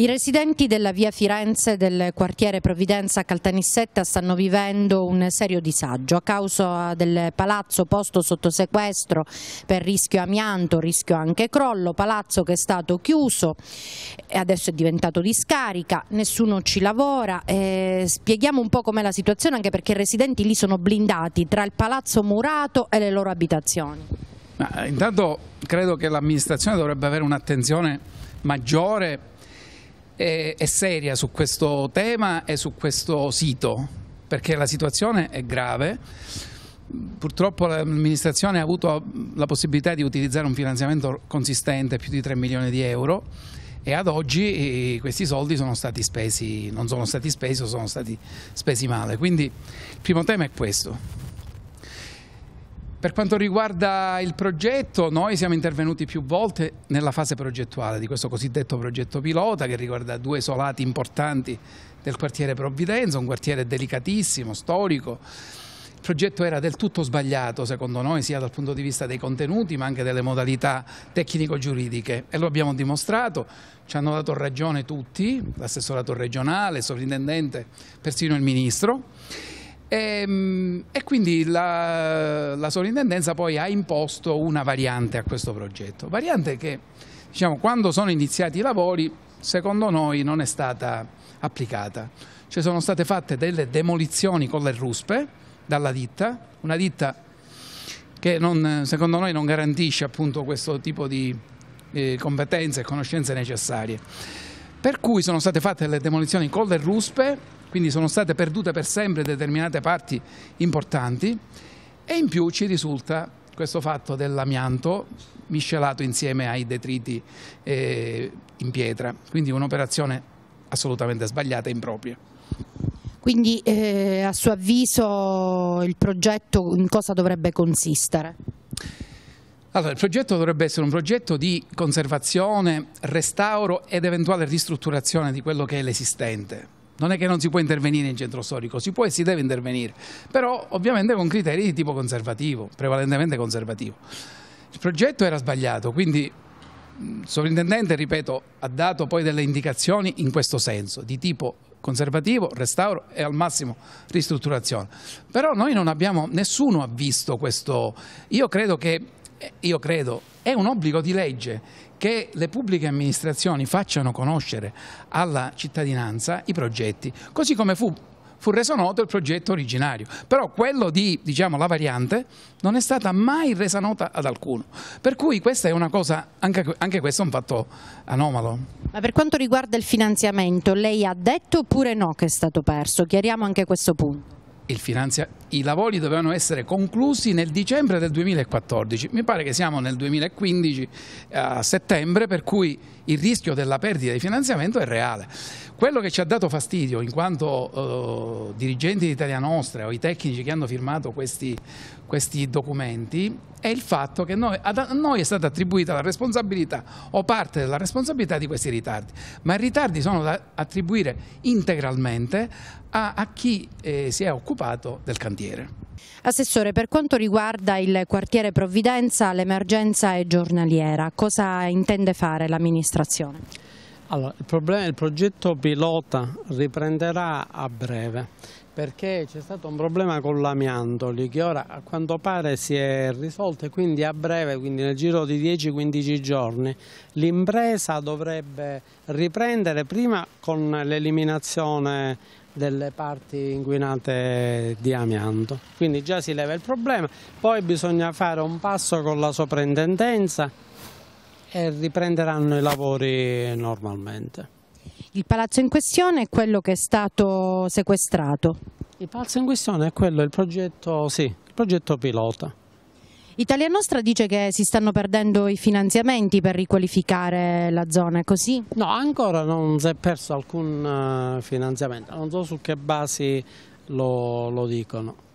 I residenti della via Firenze del quartiere Providenza Caltanissetta stanno vivendo un serio disagio a causa del palazzo posto sotto sequestro per rischio amianto, rischio anche crollo, palazzo che è stato chiuso e adesso è diventato discarica, nessuno ci lavora. Eh, spieghiamo un po' com'è la situazione anche perché i residenti lì sono blindati tra il palazzo murato e le loro abitazioni. Ma, eh, intanto credo che l'amministrazione dovrebbe avere un'attenzione maggiore e, e seria su questo tema e su questo sito, perché la situazione è grave. Purtroppo l'amministrazione ha avuto la possibilità di utilizzare un finanziamento consistente, più di 3 milioni di euro, e ad oggi eh, questi soldi sono stati spesi, non sono stati spesi o sono stati spesi male. Quindi il primo tema è questo. Per quanto riguarda il progetto, noi siamo intervenuti più volte nella fase progettuale di questo cosiddetto progetto pilota che riguarda due solati importanti del quartiere Provvidenza, un quartiere delicatissimo, storico. Il progetto era del tutto sbagliato secondo noi sia dal punto di vista dei contenuti ma anche delle modalità tecnico-giuridiche e lo abbiamo dimostrato, ci hanno dato ragione tutti, l'assessorato regionale, il sovrintendente, persino il ministro e, ehm, e quindi la, la sovrintendenza poi ha imposto una variante a questo progetto, variante che diciamo, quando sono iniziati i lavori secondo noi non è stata applicata. Cioè sono state fatte delle demolizioni con le ruspe dalla ditta, una ditta che non, secondo noi non garantisce appunto questo tipo di eh, competenze e conoscenze necessarie per cui sono state fatte le demolizioni in colle e ruspe, quindi sono state perdute per sempre determinate parti importanti e in più ci risulta questo fatto dell'amianto miscelato insieme ai detriti eh, in pietra, quindi un'operazione assolutamente sbagliata e impropria. Quindi eh, a suo avviso il progetto in cosa dovrebbe consistere? Allora, il progetto dovrebbe essere un progetto di conservazione, restauro ed eventuale ristrutturazione di quello che è l'esistente. Non è che non si può intervenire in centro storico, si può e si deve intervenire, però ovviamente con criteri di tipo conservativo, prevalentemente conservativo. Il progetto era sbagliato, quindi il mm, sovrintendente, ripeto, ha dato poi delle indicazioni in questo senso, di tipo conservativo, restauro e al massimo ristrutturazione. Però noi non abbiamo, nessuno ha visto questo, io credo che io credo, è un obbligo di legge che le pubbliche amministrazioni facciano conoscere alla cittadinanza i progetti, così come fu, fu reso noto il progetto originario. Però quello di, diciamo, la variante non è stata mai resa nota ad alcuno. Per cui questa è una cosa, anche, anche questo è un fatto anomalo. Ma per quanto riguarda il finanziamento, lei ha detto oppure no che è stato perso? Chiariamo anche questo punto i lavori dovevano essere conclusi nel dicembre del 2014, mi pare che siamo nel 2015 a eh, settembre per cui il rischio della perdita di finanziamento è reale. Quello che ci ha dato fastidio in quanto eh, dirigenti di Italia Nostra o i tecnici che hanno firmato questi, questi documenti è il fatto che noi, a noi è stata attribuita la responsabilità o parte della responsabilità di questi ritardi, ma i ritardi sono da attribuire integralmente a, a chi eh, si è occupato del cantiere. Assessore, per quanto riguarda il quartiere Provvidenza, l'emergenza è giornaliera, cosa intende fare l'amministrazione? Allora, il, problema, il progetto pilota riprenderà a breve perché c'è stato un problema con l'amianto che ora a quanto pare si è risolto e quindi a breve, quindi nel giro di 10-15 giorni, l'impresa dovrebbe riprendere prima con l'eliminazione delle parti inquinate di amianto. Quindi già si leva il problema, poi bisogna fare un passo con la soprintendenza e riprenderanno i lavori normalmente. Il palazzo in questione è quello che è stato sequestrato? Il palazzo in questione è quello, il progetto, sì, il progetto pilota. Italia Nostra dice che si stanno perdendo i finanziamenti per riqualificare la zona, è così? No, ancora non si è perso alcun eh, finanziamento, non so su che basi lo, lo dicono.